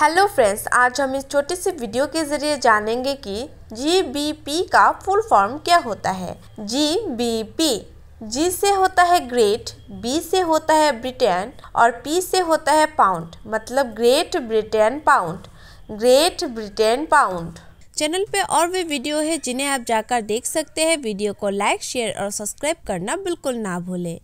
hello friends आज हम इस छोटे सी वीडियो के जरिए जानेंगे कि जी का फुल फॉर्म क्या होता है जी बी पी जी से होता है ग्रेट बी से होता है ब्रिटेन और पी से होता है पाउंड मतलब Great Britain pound Great Britain pound channel पे और भी वीडियो है जिन्हें आप जाकर देख सकते हैं वीडियो को लाइक शेयर और सब्सक्राइब करना बिल्कुल ना भूलें